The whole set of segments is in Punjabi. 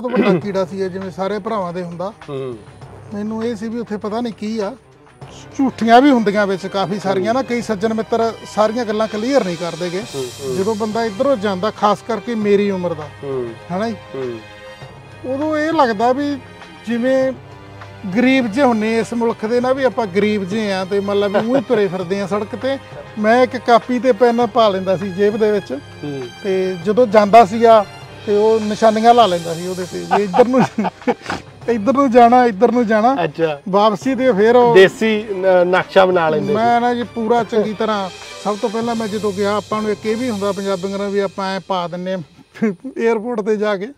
ਬਹੁਤ ਵੱਡਾ ਕੀੜਾ ਸੀ ਜਿਵੇਂ ਸਾਰੇ ਭਰਾਵਾਂ ਦੇ ਹੁੰਦਾ ਹੂੰ ਮੈਨੂੰ ਇਹ ਸੀ ਵੀ ਉੱਥੇ ਪਤਾ ਨਹੀਂ ਕੀ ਆ ਝੂਠੀਆਂ ਵੀ ਹੁੰਦੀਆਂ ਵਿੱਚ ਕਾਫੀ ਸਾਰੀਆਂ ਨਾ ਕਈ ਸੱਜਣ ਮਿੱਤਰ ਸਾਰੀਆਂ ਗੱਲਾਂ ਕਲੀਅਰ ਨਹੀਂ ਕਰਦੇਗੇ ਜਦੋਂ ਬੰਦਾ ਇਧਰੋਂ ਜਾਂਦਾ ਖਾਸ ਕਰਕੇ ਮੇਰੀ ਉਮਰ ਦਾ ਹੂੰ ਹਨਾ ਜੀ ਉਦੋਂ ਇਹ ਲੱਗਦਾ ਵੀ ਜਿਵੇਂ ਗਰੀਬ ਜੇ ਹੁੰਨੇ ਇਸ ਮੁਲਕ ਦੇ ਨਾ ਵੀ ਆਪਾਂ ਗਰੀਬ ਜੇ ਆ ਤੇ ਮਤਲਬ ਉਹ ਹੀ ਤੁਰੇ ਫਿਰਦੇ ਆ ਸੜਕ ਤੇ ਮੈਂ ਇੱਕ ਕਾਪੀ ਤੇ ਪੈਨ ਪਾ ਲੈਂਦਾ ਸੀ ਜੇਬ ਦੇ ਵਿੱਚ ਤੇ ਜਦੋਂ ਜਾਂਦਾ ਸੀਗਾ ਤੇ ਉਹ ਨਿਸ਼ਾਨੀਆਂ ਲਾ ਲੈਂਦਾ ਸੀ ਉਹਦੇ ਤੇ ਜੇ ਇੱਧਰ ਨੂੰ ਇੱਧਰ ਨੂੰ ਜਾਣਾ ਇੱਧਰ ਨੂੰ ਜਾਣਾ ਅੱਛਾ ਵਾਪਸੀ ਤੇ ਫੇਰ ਉਹ ਦੇਸੀ ਨਕਸ਼ਾ ਬਣਾ ਲੈਂਦੇ ਮੈਂ ਨਾ ਜੀ ਪੂਰਾ ਚੰਗੀ ਤਰ੍ਹਾਂ ਸਭ ਤੋਂ ਪਹਿਲਾਂ ਮੈਂ ਜਦੋਂ ਗਿਆ ਆਪਾਂ ਨੂੰ ਇੱਕ ਇਹ ਵੀ ਹੁੰਦਾ ਪੰਜਾਬੀਆਂ ਗਰਾਂ ਵੀ ਆਪਾਂ ਐ ਪਾ ਦਿੰਨੇ ਏਅਰਪੋਰਟ ਤੇ ਜਾ ਕੇ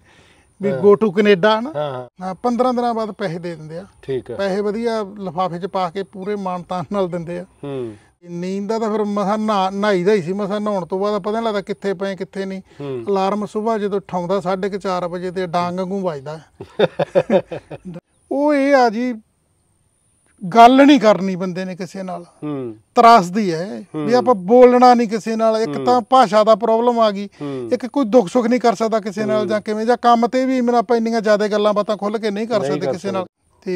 ਵੀ ਗੋ ਟੂ ਕੈਨੇਡਾ ਨਾ ਹਾਂ 15 ਦਿਨਾਂ ਬਾਅਦ ਪੈਸੇ ਦੇ ਦਿੰਦੇ ਆ ਠੀਕ ਹੈ ਪੈਸੇ ਵਧੀਆ ਲਫਾਫੇ 'ਚ ਪਾ ਕੇ ਪੂਰੇ ਮਾਨਤਾਨ ਨਾਲ ਦਿੰਦੇ ਆ ਹੂੰ ਨੀਂਦ ਦਾ ਤਾਂ ਫਿਰ ਮਸਾ ਨਹਾਈ ਹੀ ਸੀ ਮਸਾ ਨਹਾਉਣ ਤੋਂ ਬਾਅਦ ਪਤਾ ਨਹੀਂ ਲੱਗਦਾ ਕਿੱਥੇ ਪਏ ਕਿੱਥੇ ਨਹੀਂ ਅਲਾਰਮ ਸਵੇਰ ਜਦੋਂ ਠਾਉਂਦਾ 4:30 ਵਜੇ ਤੇ ਡਾਂਗ ਵਾਂਗੂ ਵੱਜਦਾ ਉਹ ਇਹ ਆ ਜੀ ਗੱਲ ਨਹੀਂ ਕਰਨੀ ਬੰਦੇ ਨੇ ਕਿਸੇ ਨਾਲ ਹੂੰ ਤਰਾਸਦੀ ਹੈ ਵੀ ਆਪਾਂ ਬੋਲਣਾ ਨਹੀਂ ਕਿਸੇ ਨਾਲ ਇੱਕ ਤਾਂ ਭਾਸ਼ਾ ਦਾ ਪ੍ਰੋਬਲਮ ਆ ਗਈ ਇੱਕ ਕੋਈ ਦੁੱਖ ਸੁੱਖ ਨਹੀਂ ਕਰ ਸਕਦਾ ਕਿਸੇ ਨਾਲ ਜਾਂ ਕਿਵੇਂ ਜਾਂ ਕੰਮ ਤੇ ਵੀ ਮੈਨੂੰ ਆਪਾਂ ਇੰਨੀਆਂ ਜ਼ਿਆਦਾ ਗੱਲਾਂ ਬਾਤਾਂ ਖੁੱਲ ਕੇ ਨਹੀਂ ਕਰ ਸਕਦੇ ਕਿਸੇ ਨਾਲ ਤੇ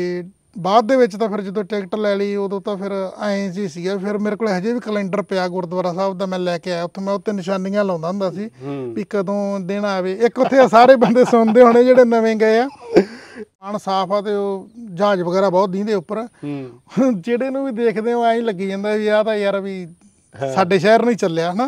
ਬਾਅਦ ਦੇ ਵਿੱਚ ਤਾਂ ਫਿਰ ਜਦੋਂ ਟਿਕਟ ਲੈ ਲਈ ਉਦੋਂ ਤਾਂ ਫਿਰ ਐਂ ਜੀ ਸੀਗਾ ਫਿਰ ਮੇਰੇ ਕੋਲ ਹਜੇ ਵੀ ਕੈਲੰਡਰ ਪਿਆ ਗੁਰਦੁਆਰਾ ਸਾਹਿਬ ਦਾ ਮੈਂ ਲੈ ਕੇ ਆਇਆ ਉੱਥੇ ਮੈਂ ਉੱਤੇ ਨਿਸ਼ਾਨੀਆਂ ਲਾਉਂਦਾ ਹੁੰਦਾ ਸੀ ਵੀ ਕਦੋਂ ਦਿਨ ਆਵੇ ਇੱਕ ਉੱਥੇ ਸਾਰੇ ਬੰਦੇ ਸੁਣਦੇ ਹੋਣੇ ਜਿਹੜੇ ਨਵੇਂ ਗਏ ਆ ਆਣ ਸਾਫ ਆ ਤੇ ਉਹ ਜਹਾਜ਼ ਵਗੈਰਾ ਬਹੁਤ ਦੀਂਦੇ ਉੱਪਰ ਜਿਹੜੇ ਨੂੰ ਵੀ ਦੇਖਦੇ ਹੋ ਐਂ ਲੱਗੀ ਜਾਂਦਾ ਵੀ ਆ ਤਾਂ ਯਾਰ ਵੀ ਸਾਡੇ ਸ਼ਹਿਰ ਨਹੀਂ ਚੱਲਿਆ ਹਨਾ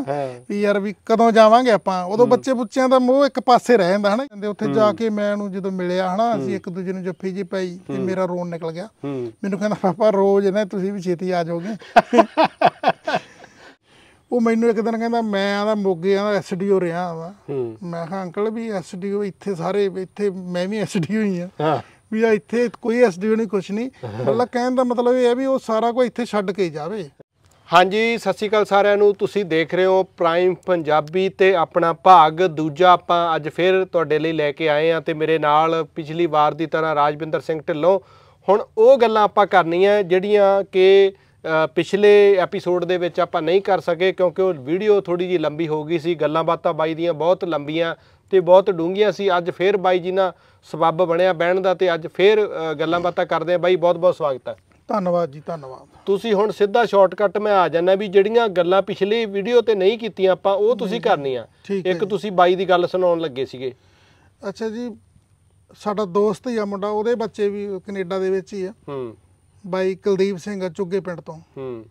ਵੀ ਯਾਰ ਵੀ ਕਦੋਂ ਜਾਵਾਂਗੇ ਆਪਾਂ ਉਦੋਂ ਬੱਚੇ ਬੁੱਚਿਆਂ ਦਾ ਮੋਹ ਇੱਕ ਪਾਸੇ ਰਹਿ ਜਾਂਦਾ ਹਨਾ ਕਹਿੰਦੇ ਉੱਥੇ ਜਾ ਕੇ ਮੈਂ ਉਹਨੂੰ ਜਦੋਂ ਮਿਲਿਆ ਹਨਾ ਅਸੀਂ ਇੱਕ ਦੂਜੇ ਨੂੰ ਜੱਫੀ ਜੀ ਪਾਈ ਤੇ ਮੇਰਾ ਰੋਣ ਨਿਕਲ ਗਿਆ ਮੈਨੂੰ ਕਹਿੰਦਾ ਪਾਪਾ ਰੋਜ਼ ਨਾ ਤੁਸੀਂ ਵੀ ਛੇਤੀ ਆ ਜਾਓਗੇ ਉਹ ਮੈਨੂੰ ਇੱਕ ਦਿਨ ਕਹਿੰਦਾ ਮੈਂ ਆਦਾ ਮੋਗੇ ਆਦਾ ਐਸਡੀਓ ਰਿਆਂ ਵਾ ਮੈਂ ਕਿਹਾ ਅੰਕਲ ਵੀ ਐਸਡੀਓ ਇੱਥੇ ਸਾਰੇ ਇੱਥੇ ਮੈਂ ਵੀ ਐਸਡੀਓ ਹੀ ਆ ਹਾਂ ਵੀ ਆ ਇੱਥੇ ਕੋਈ ਐਸਡੀਓ ਨਹੀਂ ਕੁਛ ਨਹੀਂ ਮਤਲਬ ਕਹਿਣ ਦਾ ਮਤਲਬ ਇਹ ਹੈ ਵੀ ਉਹ ਸਾਰਾ ਕੁਝ ਇੱਥੇ ਛੱਡ ਕੇ ਜਾਵੇ ਹਾਂਜੀ ਸਤਿ ਸ਼੍ਰੀ ਅਕਾਲ ਸਾਰਿਆਂ ਨੂੰ ਤੁਸੀਂ ਦੇਖ ਰਹੇ ਹੋ ਪ੍ਰਾਈਮ ਪੰਜਾਬੀ ਤੇ ਆਪਣਾ ਭਾਗ ਦੂਜਾ ਆਪਾਂ ਅੱਜ ਫਿਰ ਤੁਹਾਡੇ ਲਈ ਲੈ ਕੇ ਆਏ ਆ ਤੇ ਮੇਰੇ ਨਾਲ ਪਿਛਲੀ ਵਾਰ ਦੀ ਤਰ੍ਹਾਂ ਰਾਜਵਿੰਦਰ ਸਿੰਘ ਢਿੱਲੋਂ ਹੁਣ ਉਹ ਗੱਲਾਂ ਆਪਾਂ ਕਰਨੀਆਂ ਜਿਹੜੀਆਂ ਕਿ ਪਿਛਲੇ ਐਪੀਸੋਡ ਦੇ ਵਿੱਚ ਆਪਾਂ ਨਹੀਂ ਕਰ ਸਕੇ ਕਿਉਂਕਿ ਉਹ ਵੀਡੀਓ ਥੋੜੀ ਜੀ ਲੰਬੀ ਹੋ ਗਈ ਸੀ ਗੱਲਾਂ ਬਾਤਾਂ ਬਾਈ ਦੀਆਂ ਬਹੁਤ ਲੰਬੀਆਂ ਤੇ ਬਹੁਤ ਡੂੰਘੀਆਂ ਸੀ ਅੱਜ ਫੇਰ ਬਾਈ ਜੀ ਨਾਲ ਸਬੱਬ ਬਣਿਆ ਬਹਿਣ ਦਾ ਤੇ ਅੱਜ ਫੇਰ ਗੱਲਾਂ ਬਾਤਾਂ ਕਰਦੇ ਆ ਬਾਈ ਬਹੁਤ ਬਹੁਤ ਸਵਾਗਤ ਹੈ ਧੰਨਵਾਦ ਜੀ ਧੰਨਵਾਦ ਤੁਸੀਂ ਹੁਣ ਸਿੱਧਾ ਸ਼ਾਰਟਕਟ ਮੈਂ ਆ ਜਾਣਾ ਵੀ ਜਿਹੜੀਆਂ ਗੱਲਾਂ ਪਿਛਲੀ ਵੀਡੀਓ ਤੇ ਨਹੀਂ ਕੀਤੀਆਂ ਆਪਾਂ ਉਹ ਤੁਸੀਂ ਕਰਨੀਆਂ ਇੱਕ ਤੁਸੀਂ ਬਾਈ ਦੀ ਗੱਲ ਸੁਣਾਉਣ ਲੱਗੇ ਸੀਗੇ ਅੱਛਾ ਜੀ ਸਾਡਾ ਦੋਸਤ ਹੀ ਆ ਮੁੰਡਾ ਉਹਦੇ ਬੱਚੇ ਵੀ ਕੈਨੇਡਾ ਦੇ ਵਿੱਚ ਹੀ ਆ ਹੂੰ ਬਾਈ ਕੁਲਦੀਪ ਸਿੰਘ ਚੁੱਗੇ ਪਿੰਡ ਤੋਂ ਹੂੰ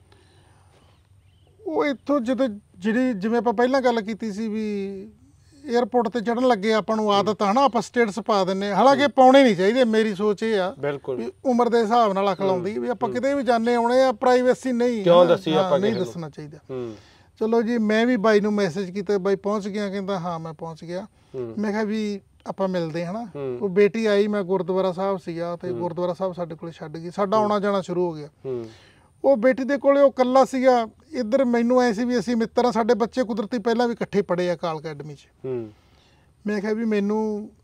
ਉਹ ਇੱਥੋਂ ਜਦੋਂ ਜਿਹੜੀ ਜਿਵੇਂ ਆਪਾਂ ਪਹਿਲਾਂ ਗੱਲ ਕੀਤੀ ਸੀ ਵੀ ਏਅਰਪੋਰਟ ਤੇ ਚੜਨ ਲੱਗੇ ਆਪਾਂ ਨੂੰ ਆਦਤ ਆ ਨਾ ਆਪਾਂ ਸਟੇਟਸ ਪਾ ਦਿੰਨੇ ਹਾਲਾਂਕਿ ਪਾਉਣੇ ਨਹੀਂ ਚਾਹੀਦੇ ਮੇਰੀ ਸੋਚ ਇਹ ਆ ਕਿ ਉਮਰ ਦੇ ਹਿਸਾਬ ਨਾਲ ਅਕਲ ਆਉਂਦੀ ਵੀ ਆਪਾਂ ਕਿਤੇ ਵੀ ਜਾਣੇ ਆਉਣੇ ਆ ਪ੍ਰਾਈਵੇਸੀ ਨਹੀਂ ਕਿਉਂ ਦੱਸੀ ਆਪਾਂ ਨਹੀਂ ਦੱਸਣਾ ਚਾਹੀਦਾ ਚਲੋ ਜੀ ਮੈਂ ਵੀ ਬਾਈ ਨੂੰ ਮੈਸੇਜ ਕੀਤਾ ਬਾਈ ਪਹੁੰਚ ਗਿਆ ਕਹਿੰਦਾ ਹਾਂ ਮੈਂ ਪਹੁੰਚ ਗਿਆ ਮੈਂ ਕਿਹਾ ਵੀ ਆਪਾਂ ਮਿਲਦੇ ਹਨਾ ਉਹ ਬੇਟੀ ਆਈ ਮੈਂ ਗੁਰਦੁਆਰਾ ਸਾਹਿਬ ਸੀਗਾ ਤੇ ਗੁਰਦੁਆਰਾ ਸਾਹਿਬ ਸਾਡੇ ਕੋਲੇ ਛੱਡ ਗਈ ਸਾਡਾ ਆਉਣਾ ਜਾਣਾ ਸ਼ੁਰੂ ਹੋ ਗਿਆ ਉਹ ਬੇਟੀ ਦੇ ਕੋਲੇ ਉਹ ਕੱਲਾ ਸੀਗਾ ਇੱਧਰ ਮੈਨੂੰ ਐ ਸੀ ਵੀ ਅਸੀਂ ਮਿੱਤਰ ਆ ਸਾਡੇ ਬੱਚੇ ਕੁਦਰਤੀ ਪਹਿਲਾਂ ਵੀ ਇਕੱਠੇ ਪੜੇ ਆ ਕਾਲ ਅਕੈਡਮੀ 'ਚ ਹੂੰ ਮੈਂ ਕਿਹਾ ਵੀ ਮੈਨੂੰ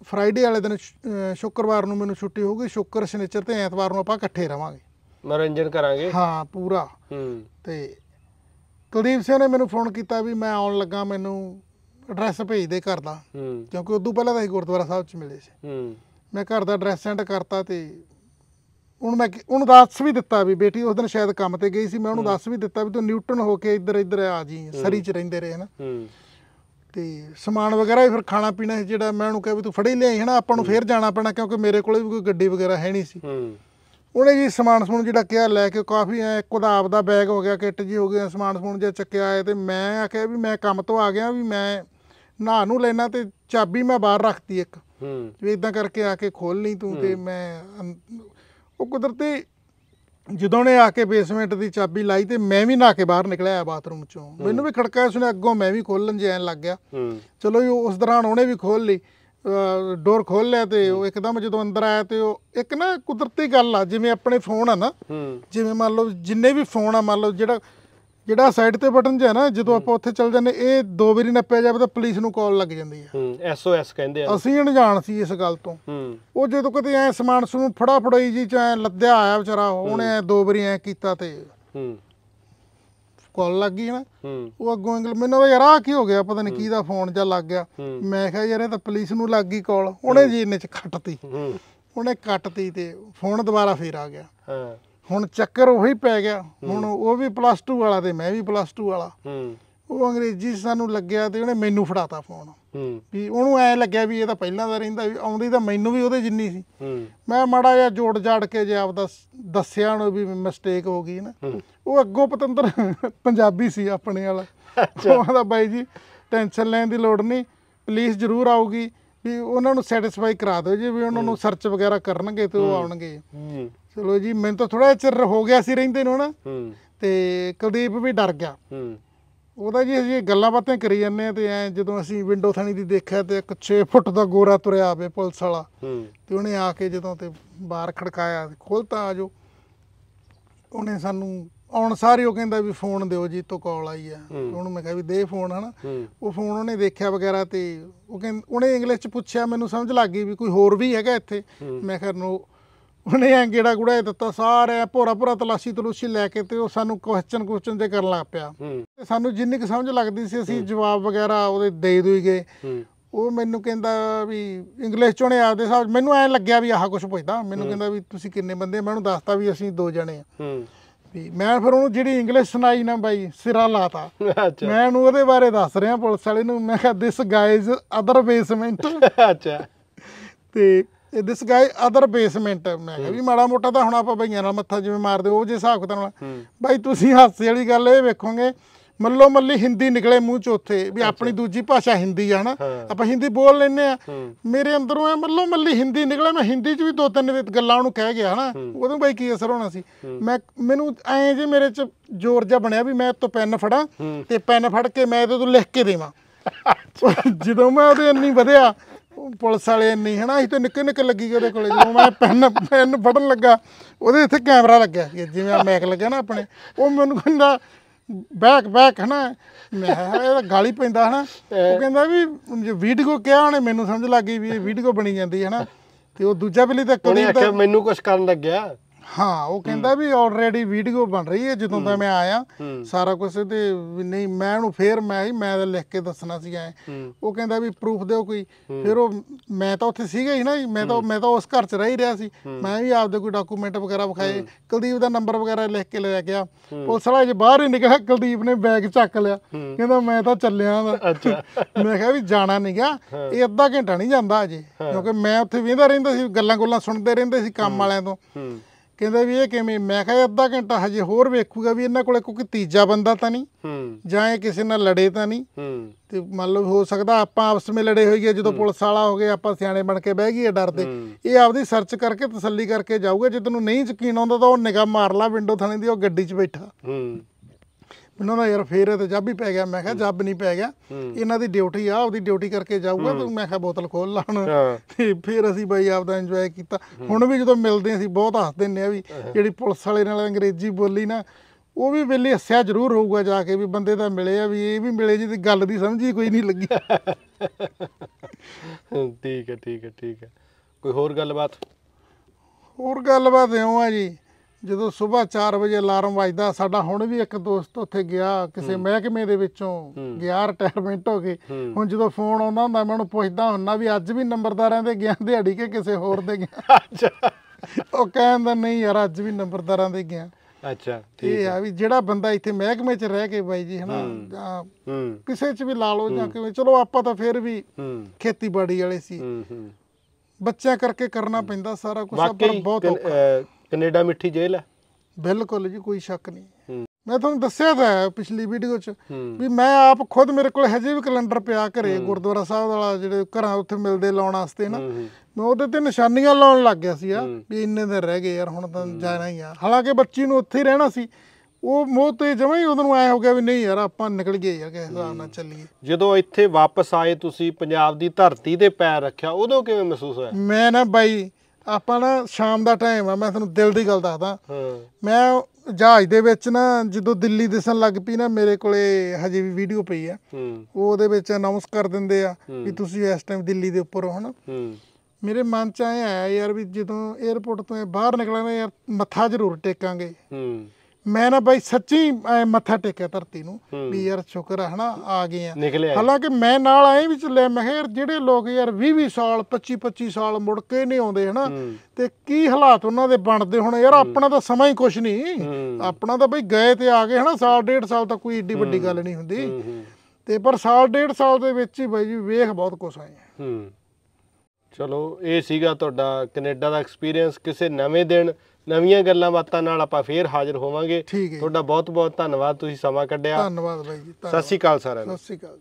ਫਰਾਈਡੇ ਵਾਲੇ ਦਿਨ ਸ਼ੁੱਕਰਵਾਰ ਨੂੰ ਮੈਨੂੰ ਛੁੱਟੀ ਹੋਊਗੀ ਸ਼ੁੱਕਰ ਸ਼ਨੀਚਰ ਤੇ ਐਤਵਾਰ ਨੂੰ ਆਪਾਂ ਇਕੱਠੇ ਰਵਾਂਗੇ ਮਨੋਰੰਜਨ ਕਰਾਂਗੇ ਹਾਂ ਪੂਰਾ ਹੂੰ ਤੇ ਕੁਲਦੀਪ ਸਿੰਘ ਨੇ ਮੈਨੂੰ ਫੋਨ ਕੀਤਾ ਵੀ ਮੈਂ ਆਉਣ ਲੱਗਾ ਮੈਨੂੰ ਐਡਰੈਸ ਭੇਜ ਦੇ ਘਰ ਦਾ ਹੂੰ ਕਿਉਂਕਿ ਉਦੋਂ ਪਹਿਲਾਂ ਤਾਂ ਅਸੀਂ ਗੁਰਦੁਆਰਾ ਸਾਹਿਬ 'ਚ ਮਿਲੇ ਸੀ ਹੂੰ ਮੈਂ ਘਰ ਦਾ ਐਡਰੈਸ ਸੈਂਡ ਕਰਤਾ ਤੇ ਉਹਨੂੰ ਮੈਂ ਉਹਨੂੰ ਦੱਸ ਵੀ ਦਿੱਤਾ ਵੀ ਬੇਟੀ ਉਸ ਦਿਨ ਸ਼ਾਇਦ ਕੰਮ ਤੇ ਗਈ ਸੀ ਮੈਂ ਉਹਨੂੰ ਦੱਸ ਵੀ ਦਿੱਤਾ ਵੀ ਤੂੰ ਨਿਊਟਨ ਹੋ ਕੇ ਇੱਧਰ ਇੱਧਰ ਆ ਜੀ ਸਰੀ 'ਚ ਰਹਿੰਦੇ ਰਹੇ ਹਨ ਤੇ ਸਮਾਨ ਵਗੈਰਾ ਵੀ ਫਿਰ ਖਾਣਾ ਪੀਣਾ ਜਿਹੜਾ ਮੈਂ ਉਹਨੂੰ ਕਿਹਾ ਵੀ ਤੂੰ ਫੜੇ ਲਿਆਈ ਹਨਾ ਆਪਾਂ ਨੂੰ ਫੇਰ ਜਾਣਾ ਪੈਣਾ ਕਿਉਂਕਿ ਮੇਰੇ ਕੋਲੇ ਵੀ ਕੋਈ ਗੱਡੀ ਵਗੈਰਾ ਹੈ ਨਹੀਂ ਸੀ ਉਹਨੇ ਜੀ ਸਮਾਨ ਸਮੂਨ ਜਿਹੜਾ ਕਿਹਾ ਲੈ ਕੇ ਕਾਫੀ ਐ ਇੱਕ ਉਹਦਾ ਆਪ ਦਾ ਬੈਗ ਹੋ ਗਿਆ ਕਿੱਟ ਜੀ ਹੋ ਗਿਆ ਸਮਾਨ ਸਮੂਨ ਜਿਹਾ ਚੱਕਿਆ ਆਏ ਤੇ ਮੈਂ ਆਖਿਆ ਵੀ ਮੈਂ ਕੰਮ ਤੋਂ ਆ ਗਿਆ ਵੀ ਮੈਂ ਨਾ ਨੂੰ ਲੈਣਾ ਤੇ ਚਾਬੀ ਮੈਂ ਬਾਹਰ ਰੱਖਤੀ ਇੱਕ ਹੂੰ ਵੀ ਇਦਾਂ ਕਰਕੇ ਆ ਕੇ ਖੋਲ ਲਈ ਤੂੰ ਤੇ ਮੈਂ ਉਹ ਕੁਦਰਤੀ ਜਦੋਂ ਨੇ ਆ ਕੇ ਬੇਸਮੈਂਟ ਦੀ ਚਾਬੀ ਲਾਈ ਤੇ ਮੈਂ ਵੀ ਨਾ ਕੇ ਬਾਹਰ ਨਿਕਲਿਆ ਬਾਥਰੂਮ ਚੋਂ ਮੈਨੂੰ ਵੀ ਖੜਕਾ ਸੁਣਿਆ ਅੱਗੋਂ ਮੈਂ ਵੀ ਖੋਲਣ ਜੇ ਆਣ ਲੱਗ ਗਿਆ ਚਲੋ ਜੀ ਉਸ ਦੌਰਾਨ ਉਹਨੇ ਵੀ ਖੋਲ ਲਈ ਡੋਰ ਖੋਲ ਲਿਆ ਤੇ ਉਹ ਇੱਕਦਮ ਜਦੋਂ ਅੰਦਰ ਆਇਆ ਤੇ ਉਹ ਇੱਕ ਨਾ ਕੁਦਰਤੀ ਗੱਲ ਆ ਜਿਵੇਂ ਆਪਣੇ ਫੋਨ ਆ ਨਾ ਜਿਵੇਂ ਮੰਨ ਲਓ ਜਿੰਨੇ ਵੀ ਫੋਨ ਆ ਮੰਨ ਲਓ ਜਿਹੜਾ ਜਿਹੜਾ ਸਾਈਡ ਤੇ ਬਟਨ ਜਿਹਾ ਨਾ ਜਦੋਂ ਆਪਾਂ ਉੱਥੇ ਚੱਲ ਜਾਂਦੇ ਇਹ ਦੋ ਵਾਰੀ ਨੱਪਿਆ ਜਾਵੇ ਤਾਂ ਪੁਲਿਸ ਨੂੰ ਕਾਲ ਲੱਗ ਜਾਂਦੀ ਹੈ ਹੂੰ ਐਸਓਐਸ ਕਹਿੰਦੇ ਆ ਅਸੀਂ ਅਣਜਾਣ ਸੀ ਇਸ ਗੱਲ ਤੋਂ ਹੂੰ ਉਹ ਜਦੋਂ ਕਦੇ ਐ ਸਮਾਨ ਨੂੰ ਫੜਾ ਫੜਾਈ ਜੀ ਚ ਐ ਲੱਦਿਆ ਆਇਆ ਵਿਚਾਰਾ ਉਹਨੇ ਦੋ ਵਾਰੀ ਐ ਕੀਤਾ ਤੇ ਹੂੰ ਕਾਲ ਲੱਗ ਗਈ ਨਾ ਉਹ ਅੱਗੋਂ ਇੰਗਲ ਮੈਨੂੰ ਯਾਰ ਆ ਕੀ ਹੋ ਗਿਆ ਪਤਾ ਨਹੀਂ ਕੀ ਦਾ ਫੋਨ ਜਾਂ ਲੱਗ ਗਿਆ ਮੈਂ ਕਿਹਾ ਯਾਰ ਇਹ ਤਾਂ ਪੁਲਿਸ ਨੂੰ ਲੱਗ ਗਈ ਕਾਲ ਉਹਨੇ ਜੀ ਇਹਨੇ ਚ ਖੱਟਤੀ ਉਹਨੇ ਕੱਟਤੀ ਤੇ ਫੋਨ ਦੁਬਾਰਾ ਫੇਰ ਆ ਗਿਆ ਹਾਂ ਹੁਣ ਚੱਕਰ ਉਹੀ ਪੈ ਗਿਆ ਹੁਣ ਉਹ ਵੀ ਪਲੱਸ 2 ਵਾਲਾ ਤੇ ਮੈਂ ਵੀ ਪਲੱਸ 2 ਵਾਲਾ ਹੂੰ ਉਹ ਅੰਗਰੇਜ਼ੀ ਸਾਨੂੰ ਲੱਗਿਆ ਤੇ ਉਹਨੇ ਮੈਨੂੰ ਫੜਾਤਾ ਫੋਨ ਹੂੰ ਵੀ ਉਹਨੂੰ ਐ ਲੱਗਿਆ ਵੀ ਇਹ ਤਾਂ ਪਹਿਲਾਂ ਦਾ ਰਹਿੰਦਾ ਵੀ ਆਉਂਦੀ ਤਾਂ ਮੈਨੂੰ ਵੀ ਉਹਦੇ ਜਿੰਨੀ ਸੀ ਹੂੰ ਮੈਂ ਮਾੜਾ ਜਿਹਾ ਜੋੜ ਜਾੜ ਕੇ ਜੇ ਆਪਦਾ ਦੱਸਿਆ ਨੂੰ ਵੀ ਮਿਸਟੇਕ ਹੋ ਗਈ ਨਾ ਉਹ ਅੱਗੋਂ ਪਤੰਦਰ ਪੰਜਾਬੀ ਸੀ ਆਪਣੇ ਵਾਲਾ ਉਹ ਦਾ ਬਾਈ ਜੀ ਟੈਨਸ਼ਨ ਲੈਣ ਦੀ ਲੋੜ ਨਹੀਂ ਪੁਲਿਸ ਜ਼ਰੂਰ ਆਊਗੀ ਵੀ ਉਹਨਾਂ ਨੂੰ ਸੈਟੀਸਫਾਈ ਕਰਾ ਦਿਓ ਜੀ ਵੀ ਉਹਨਾਂ ਨੂੰ ਸਰਚ ਵਗੈਰਾ ਕਰਨਗੇ ਤੇ ਉਹ ਆਉਣਗੇ ਚਲੋ ਜੀ ਮੈਨੂੰ ਤਾਂ ਥੋੜਾ ਚਿਰ ਹੋ ਗਿਆ ਸੀ ਰਹਿੰਦੇ ਨੂੰ ਨਾ ਤੇ ਕੁਲਦੀਪ ਵੀ ਡਰ ਗਿਆ ਉਹਦਾ ਜੀ ਅਸੀਂ ਗੱਲਾਂ ਬਾਤਾਂ ਕਰੀ ਜਾਂਦੇ ਆ ਤੇ ਐ ਜਦੋਂ ਅਸੀਂ ਵਿੰਡੋ ਥਾਣੀ ਦੀ ਦੇਖਿਆ ਤੇ ਇੱਕ 6 ਫੁੱਟ ਦਾ ਗੋਰਾ ਤੁਰਿਆ ਆਵੇ ਪੁਲਿਸ ਵਾਲਾ ਤੇ ਉਹਨੇ ਆ ਕੇ ਜਦੋਂ ਤੇ ਬਾਹਰ ਖੜਕਾਇਆ ਖੋਲਤਾ ਆਜੋ ਉਹਨੇ ਸਾਨੂੰ ਆਉਣ ਸਾਰੇ ਉਹ ਕਹਿੰਦਾ ਵੀ ਫੋਨ ਦਿਓ ਜੀ ਤੋਂ ਕਾਲ ਆਈ ਆ ਉਹਨੂੰ ਮੈਂ ਕਿਹਾ ਵੀ ਦੇ ਫੋਨ ਹਨਾ ਉਹ ਫੋਨ ਉਹਨੇ ਦੇਖਿਆ ਵਗੈਰਾ ਤੇ ਉਹ ਕਹਿੰਦੇ ਉਹਨੇ ਇੰਗਲਿਸ਼ ਚ ਪੁੱਛਿਆ ਮੈਨੂੰ ਸਮਝ ਲੱਗ ਗਈ ਵੀ ਕੋਈ ਹੋਰ ਵੀ ਹੈਗਾ ਇੱਥੇ ਮੈਂ ਕਿਹਾ ਨੋ ਉਹਨੇ ਐ ਗੇੜਾ ਗੁੜਾ ਇਹ ਦਿੱਤਾ ਸਾਰੇ ਭੋਰਾ ਭੋਰਾ ਤਲਾਸ਼ੀ ਤਲੂਸ਼ੀ ਲੈ ਕੇ ਤੇ ਉਹ ਸਾਨੂੰ ਕੁਐਸਚਨ ਕੁਐਸਚਨ ਤੇ ਕਰਨ ਲੱਗ ਪਿਆ ਤੇ ਸਾਨੂੰ ਜਿੰਨੀ ਕੁ ਸਮਝ ਲੱਗਦੀ ਸੀ ਅਸੀਂ ਜਵਾਬ ਵਗੈਰਾ ਉਹਦੇ ਦੇ ਦੋਈ ਗਏ ਉਹ ਮੈਨੂੰ ਕਹਿੰਦਾ ਵੀ ਇੰਗਲਿਸ਼ ਚੋਂ ਨੇ ਆਪਦੇ ਸਾਹ ਮੈਨੂੰ ਐ ਲੱਗਿਆ ਵੀ ਆਹ ਕੁਝ ਪੁੱਛਦਾ ਮੈਨੂੰ ਕਹਿੰਦਾ ਵੀ ਤੁਸੀਂ ਕਿੰਨੇ ਬੰਦੇ ਮੈਂ ਉਹਨੂੰ ਦੱਸਤਾ ਵੀ ਅਸੀਂ ਦੋ ਜਣੇ ਆ ਵੀ ਮੈਂ ਫਿਰ ਉਹਨੂੰ ਜਿਹੜੀ ਇੰਗਲਿਸ਼ ਸੁਣਾਈ ਨਾ ਬਾਈ ਸਿਰਾ ਲਾਤਾ ਮੈਂ ਉਹਨੂੰ ਉਹਦੇ ਬਾਰੇ ਦੱਸ ਰਿਹਾ ਪੁਲਿਸ ਵਾਲੇ ਨੂੰ ਮੈਂ ਕਿਹਾ ਦਿਸ ਗਾਇਜ਼ ਅਦਰ ਬੇਸਮੈਂਟ ਅੱਛਾ ਤੇ ਦਿਸ ਗਾਈ ਅਦਰ ਬੇਸਮੈਂਟ ਮੈਂ ਕਿਹਾ ਵੀ ਮਾੜਾ ਮੋਟਾ ਤਾਂ ਹੁਣ ਆਪਾਂ ਬਈਆਂ ਨਾਲ ਮੱਥਾ ਜਿਵੇਂ ਮਾਰਦੇ ਉਹ ਜੇ ਹਿਸਾਬ ਕਿਤਾਬ ਨਾਲ ਬਾਈ ਤੁਸੀਂ ਹਾਸੇ ਵਾਲੀ ਗੱਲ ਇਹ ਵੇਖੋਗੇ ਮੱਲੋ ਮੱਲੀ ਹਿੰਦੀ ਨਿਕਲੇ ਮੂੰਹ ਚ ਉੱਥੇ ਵੀ ਆਪਣੀ ਦੂਜੀ ਭਾਸ਼ਾ ਹਿੰਦੀ ਆ ਹਨਾ ਆਪਾਂ ਹਿੰਦੀ ਬੋਲ ਲੈਨੇ ਆ ਮੇਰੇ ਅੰਦਰੋਂ ਐ ਮੱਲੋ ਮੱਲੀ ਹਿੰਦੀ ਨਿਕਲੇ ਮੈਂ ਹਿੰਦੀ ਚ ਵੀ ਦੋ ਤਿੰਨ ਗੱਲਾਂ ਉਹਨੂੰ ਕਹਿ ਗਿਆ ਹਨਾ ਉਦੋਂ ਬਾਈ ਕੀ ਅਸਰ ਹੋਣਾ ਸੀ ਮੈਂ ਮੈਨੂੰ ਐ ਜੇ ਮੇਰੇ ਚ ਜ਼ੋਰ ਜਿਹਾ ਬਣਿਆ ਵੀ ਮੈਂ ਤੋਂ ਪੈਨ ਫੜਾਂ ਤੇ ਪੈਨ ਫੜ ਕੇ ਮੈਂ ਇਹਦੇ ਤੋਂ ਲਿਖ ਕੇ ਦੇਵਾਂ ਜਦੋਂ ਮੈਂ ਉਹਦੇ ਇੰਨੀ ਵਧਿਆ ਪੁਲਿਸ ਵਾਲੇ ਨਹੀਂ ਹਨਾ ਅਸੀਂ ਤਾਂ ਨਿੱਕੇ ਨਿੱਕੇ ਲੱਗੀ ਉਹਦੇ ਕੋਲੇ ਜਦੋਂ ਮੈਂ ਪੈਨ ਪੈਨ ਫੜਨ ਲੱਗਾ ਉਹਦੇ ਇੱਥੇ ਕੈਮਰਾ ਲੱਗਿਆ ਜਿਵੇਂ ਆਹ ਮੈਕ ਲੱਗਿਆ ਨਾ ਆਪਣੇ ਉਹ ਮੈਨੂੰ ਕਹਿੰਦਾ ਬੈਕ ਬੈਕ ਹਨਾ ਮੈਂ ਇਹ ਗਾਲੀ ਪੈਂਦਾ ਹਨਾ ਉਹ ਕਹਿੰਦਾ ਵੀ ਜੇ ਵੀਡੀਓ ਕਿਹਾ ਉਹਨੇ ਮੈਨੂੰ ਸਮਝ ਲੱਗ ਗਈ ਵੀ ਇਹ ਵੀਡੀਓ ਬਣੀ ਜਾਂਦੀ ਹਨਾ ਤੇ ਉਹ ਦੂਜਾ ਬਿੱਲੀ ਤਾਂ ਉਹਨੇ ਕਦੀ ਤਾਂ ਮੈਨੂੰ ਕੁਝ ਕਰਨ ਲੱਗਿਆ ਹਾਂ ਉਹ ਕਹਿੰਦਾ ਵੀ ਆਲਰੇਡੀ ਵੀਡੀਓ ਬਣ ਰਹੀ ਹੈ ਜਦੋਂ ਤੱਕ ਮੈਂ ਆਇਆ ਸਾਰਾ ਕੁਝ ਤੇ ਨਹੀਂ ਮੈਂ ਉਹਨੂੰ ਫੇਰ ਮੈਂ ਹੀ ਮੈਂ ਤਾਂ ਲਿਖ ਕੇ ਦੱਸਣਾ ਸੀ ਐ ਉਹ ਕਹਿੰਦਾ ਵੀ ਪ੍ਰੂਫ ਦਿਓ ਕੋਈ ਫਿਰ ਉਹ ਮੈਂ ਤਾਂ ਉੱਥੇ ਸੀਗਾ ਹੀ ਨਾ ਮੈਂ ਤਾਂ ਮੈਂ ਤਾਂ ਉਸ ਘਰ 'ਚ ਰਹਿ ਰਿਹਾ ਸੀ ਮੈਂ ਵੀ ਆਪਦੇ ਕੋਈ ਡਾਕੂਮੈਂਟ ਵਗੈਰਾ ਵਿਖਾਏ ਕੁਲਦੀਪ ਦਾ ਨੰਬਰ ਵਗੈਰਾ ਲਿਖ ਕੇ ਲੈ ਗਿਆ ਪੁਲਿਸ ਵਾਲਾ ਜੇ ਬਾਹਰ ਹੀ ਨਿਕਲਿਆ ਕੁਲਦੀਪ ਨੇ ਬੈਗ ਚੱਕ ਲਿਆ ਕਹਿੰਦਾ ਮੈਂ ਤਾਂ ਚੱਲਿਆ ਅੱਛਾ ਮੈਂ ਕਿਹਾ ਵੀ ਜਾਣਾ ਨਹੀਂ ਗਿਆ ਇਹ ਅੱਧਾ ਘੰਟਾ ਨਹੀਂ ਜਾਂਦਾ ਅਜੇ ਕਿਉਂਕਿ ਮੈਂ ਉੱਥੇ ਵੇਂਦਾ ਰਹਿੰਦਾ ਸੀ ਗੱਲਾਂ-ਗੁੱਲਾਂ ਸੁਣਦੇ ਰਹਿੰਦੇ ਸੀ ਕੰਮ ਵਾਲਿਆਂ ਤੋਂ ਕਹਿੰਦਾ ਵੀ ਇਹ ਕਿਵੇਂ ਮੈਂ ਕਿਹਾ ਅੱਧਾ ਘੰਟਾ ਹਜੇ ਹੋਰ ਵੇਖੂਗਾ ਵੀ ਇਹਨਾਂ ਕੋਲੇ ਕੋਈ ਤੀਜਾ ਬੰਦਾ ਤਾਂ ਨਹੀਂ ਹੂੰ ਜਾਂ ਇਹ ਕਿਸੇ ਨਾਲ ਲੜੇ ਤਾਂ ਨਹੀਂ ਹੂੰ ਤੇ ਮੰਨ ਲਓ ਹੋ ਸਕਦਾ ਆਪਾਂ ਆਪਸ ਵਿੱਚ ਲੜੇ ਹੋਈਏ ਜਦੋਂ ਪੁਲਿਸ ਵਾਲਾ ਹੋ ਗਿਆ ਆਪਾਂ ਸਿਆਣੇ ਬਣ ਕੇ ਬਹਿ ਗਏ ਡਰਦੇ ਇਹ ਆਪਦੀ ਸਰਚ ਕਰਕੇ ਤਸੱਲੀ ਕਰਕੇ ਜਾਊਗਾ ਜੇ ਤੈਨੂੰ ਨਹੀਂ ਯਕੀਨ ਆਉਂਦਾ ਤਾਂ ਉਹ ਨਿਗਾਹ ਮਾਰ ਲਾ ਵਿੰਡੋ ਥਾਣੇ ਦੀ ਉਹ ਗੱਡੀ 'ਚ ਬੈਠਾ ਹੂੰ ਮੈਨੂੰ ਨਾ ਯਾਰ ਫੇਰ ਤੇ ਜੱਬ ਹੀ ਪੈ ਗਿਆ ਮੈਂ ਕਿਹਾ ਜੱਬ ਨਹੀਂ ਪੈ ਗਿਆ ਇਹਨਾਂ ਦੀ ਡਿਊਟੀ ਆ ਉਹਦੀ ਡਿਊਟੀ ਕਰਕੇ ਜਾਊਗਾ ਤੂੰ ਮੈਂ ਕਿਹਾ ਬੋਤਲ ਖੋਲ ਲਾਣ ਤੇ ਫੇਰ ਅਸੀਂ ਬਾਈ ਆਪਦਾ ਇੰਜੋਏ ਕੀਤਾ ਹੁਣ ਵੀ ਜਦੋਂ ਮਿਲਦੇ ਅਸੀਂ ਬਹੁਤ ਹੱਸਦੇ ਨੇ ਆ ਵੀ ਜਿਹੜੀ ਪੁਲਿਸ ਵਾਲੇ ਨਾਲ ਅੰਗਰੇਜ਼ੀ ਬੋਲੀ ਨਾ ਉਹ ਵੀ ਵੇਲੇ ਹੱਸਿਆ ਜ਼ਰੂਰ ਹੋਊਗਾ ਜਾ ਕੇ ਵੀ ਬੰਦੇ ਤਾਂ ਮਿਲੇ ਆ ਵੀ ਇਹ ਵੀ ਮਿਲੇ ਜੀ ਤੇ ਗੱਲ ਦੀ ਸਮਝੀ ਕੋਈ ਨਹੀਂ ਲੱਗੀ ਠੀਕ ਹੈ ਠੀਕ ਹੈ ਠੀਕ ਹੈ ਕੋਈ ਹੋਰ ਗੱਲਬਾਤ ਹੋਰ ਗੱਲਬਾਤ ਐਉਂ ਆ ਜੀ ਜਦੋਂ ਸਵੇਰ 4 ਵਜੇ ਅਲਾਰਮ ਵੱਜਦਾ ਸਾਡਾ ਹੁਣ ਵੀ ਇੱਕ ਦੋਸਤ ਉੱਥੇ ਗਿਆ ਕਿਸੇ ਮਹਿਕਮੇ ਦੇ ਵਿੱਚੋਂ ਗਿਆ ਰਿਟਾਇਰਮੈਂਟ ਹੋ ਕੇ ਹੁਣ ਜਦੋਂ ਫੋਨ ਆਉਂਦਾ ਹੁੰਦਾ ਮੈਂ ਉਹਨੂੰ ਪੁੱਛਦਾ ਹੁੰਦਾ ਵੀ ਅੱਜ ਵੀ ਨੰਬਰਦਾਰਾਂ ਦੇ ਗਿਆ ਦਿਹਾੜੀ ਕੇ ਕਿਸੇ ਹੋਰ ਦੇ ਗਿਆ ਉਹ ਕਹਿੰਦਾ ਨਹੀਂ ਯਾਰ ਅੱਜ ਵੀ ਨੰਬਰਦਾਰਾਂ ਦੇ ਗਿਆ ਅੱਛਾ ਠੀਕ ਇਹ ਆ ਵੀ ਜਿਹੜਾ ਬੰਦਾ ਇੱਥੇ ਮਹਿਕਮੇ 'ਚ ਰਹਿ ਕੇ ਬਾਈ ਜੀ ਹਨਾ ਜਾਂ ਕਿਸੇ 'ਚ ਵੀ ਲਾ ਲਓ ਜਾਂ ਕਿਵੇਂ ਚਲੋ ਆਪਾਂ ਤਾਂ ਫੇਰ ਵੀ ਖੇਤੀਬਾੜੀ ਵਾਲੇ ਸੀ ਬੱਚਿਆਂ ਕਰਕੇ ਕਰਨਾ ਪੈਂਦਾ ਸਾਰਾ ਕੁਝ ਪਰ ਬਹੁਤ ਔਖਾ ਕੈਨੇਡਾ ਮਿੱਠੀ ਜੇਲ੍ਹ ਹੈ ਬਿਲਕੁਲ ਜੀ ਕੋਈ ਸ਼ੱਕ ਨਹੀਂ ਮੈਂ ਤੁਹਾਨੂੰ ਦੱਸਿਆ ਤਾਂ ਪਿਛਲੀ ਵੀਡੀਓ 'ਚ ਵੀ ਮੈਂ ਆਪ ਖੁਦ ਮੇਰੇ ਕੋਲ ਹਜੇ ਵੀ ਕੈਲੰਡਰ ਪਿਆ ਘਰੇ ਗੁਰਦੁਆਰਾ ਸਾਹਿਬ ਵਾਲਾ ਜਿਹੜੇ ਘਰਾਂ ਉੱਥੇ ਮਿਲਦੇ ਲਾਉਣ ਵਾਸਤੇ ਨਾ ਮੈਂ ਉਹਦੇ ਤੇ ਨਿਸ਼ਾਨੀਆਂ ਲਾਉਣ ਲੱਗ ਗਿਆ ਸੀ ਆ ਵੀ ਇੰਨੇ ਦਿਨ ਰਹਿ ਗਏ ਯਾਰ ਹੁਣ ਤਾਂ ਜਾਣਾ ਹੀ ਆ ਹਾਲਾਂਕਿ ਬੱਚੀ ਨੂੰ ਉੱਥੇ ਹੀ ਰਹਿਣਾ ਸੀ ਉਹ ਮੋਹ ਤੇ ਜਮਾ ਹੀ ਉਹਨੂੰ ਐ ਹੋ ਗਿਆ ਵੀ ਨਹੀਂ ਯਾਰ ਆਪਾਂ ਨਿਕਲ ਗਏ ਯਾਰ ਕਿਸੇ ਹਿਸਾਬ ਨਾਲ ਚੱਲੀਏ ਜਦੋਂ ਇੱਥੇ ਵਾਪਸ ਆਏ ਤੁਸੀਂ ਪੰਜਾਬ ਦੀ ਧਰਤੀ ਤੇ ਪੈਰ ਰੱਖਿਆ ਉਦੋਂ ਕਿਵੇਂ ਮਹਿਸੂਸ ਹੋਇਆ ਮੈਂ ਨਾ ਬਾਈ ਆਪਾਂ ਨਾ ਸ਼ਾਮ ਦਾ ਟਾਈਮ ਆ ਮੈਂ ਤੁਹਾਨੂੰ ਦਿਲ ਦੀ ਗੱਲ ਦੱਸਦਾ ਹਾਂ ਮੈਂ ਜਹਾਜ਼ ਦੇ ਵਿੱਚ ਨਾ ਜਦੋਂ ਦਿੱਲੀ ਦਿਸਣ ਲੱਗ ਪਈ ਨਾ ਮੇਰੇ ਕੋਲੇ ਹਜੇ ਵੀ ਵੀਡੀਓ ਪਈ ਆ ਉਹ ਉਹਦੇ ਵਿੱਚ ਅਨਾਉਂਸ ਕਰ ਦਿੰਦੇ ਆ ਵੀ ਤੁਸੀਂ ਇਸ ਟਾਈਮ ਦਿੱਲੀ ਦੇ ਉੱਪਰ ਹੋ ਹਨਾ ਮੇਰੇ ਮਨ ਚ ਆਇਆ ਯਾਰ ਵੀ ਜਦੋਂ 에어ਪੋਰਟ ਤੋਂ ਬਾਹਰ ਨਿਕਲਾਂਗੇ ਯਾਰ ਮੱਥਾ ਜ਼ਰੂਰ ਟੇਕਾਂਗੇ ਹੂੰ ਮੈਂ ਨਾ ਬਾਈ ਸੱਚੀ ਮੱਥਾ ਟੇਕਿਆ ਧਰਤੀ ਨੂੰ ਵੀ ਯਾਰ ਸ਼ੁਕਰ ਆ ਹਨਾ ਆ ਗਏ ਆ ਹਾਲਾਂਕਿ ਮੈਂ ਨਾਲ ਆਏ ਵੀ ਚੱਲੇ ਮਹਿਰ ਜਿਹੜੇ ਲੋਕ ਯਾਰ 20 20 ਸਾਲ 25 25 ਸਾਲ ਮੁੜ ਕੇ ਨਹੀਂ ਆਉਂਦੇ ਹਨਾ ਤੇ ਕੀ ਹਾਲਾਤ ਉਹਨਾਂ ਦੇ ਬਣਦੇ ਹੁਣ ਯਾਰ ਆਪਣਾ ਤਾਂ ਸਮਾਂ ਹੀ ਕੁਛ ਨਹੀਂ ਆਪਣਾ ਤਾਂ ਬਈ ਗਏ ਤੇ ਆ ਗਏ ਹਨਾ ਸਾਲ ਡੇਢ ਸਾਲ ਤਾਂ ਕੋਈ ਏਡੀ ਵੱਡੀ ਗੱਲ ਨਹੀਂ ਹੁੰਦੀ ਤੇ ਪਰ ਸਾਲ ਡੇਢ ਸਾਲ ਦੇ ਵਿੱਚ ਹੀ ਬਾਈ ਜੀ ਵੇਖ ਬਹੁਤ ਕੁਛ ਆਏ ਹੂੰ ਚਲੋ ਇਹ ਸੀਗਾ ਤੁਹਾਡਾ ਕੈਨੇਡਾ ਦਾ ਐਕਸਪੀਰੀਅੰਸ ਕਿਸੇ ਨਵੇਂ ਦਿਨ ਨਵੀਆਂ ਗੱਲਾਂ ਬਾਤਾਂ ਨਾਲ ਆਪਾਂ ਫੇਰ ਹਾਜ਼ਰ ਹੋਵਾਂਗੇ ਤੁਹਾਡਾ ਬਹੁਤ ਬਹੁਤ ਧੰਨਵਾਦ ਤੁਸੀਂ ਸਮਾਂ ਕੱਢਿਆ ਧੰਨਵਾਦ ਬਾਈ ਜੀ ਸਤਿ ਸ਼੍ਰੀ ਅਕਾਲ ਸਾਰਿਆਂ ਨੂੰ ਸਤਿ ਸ਼੍ਰੀ ਅਕਾਲ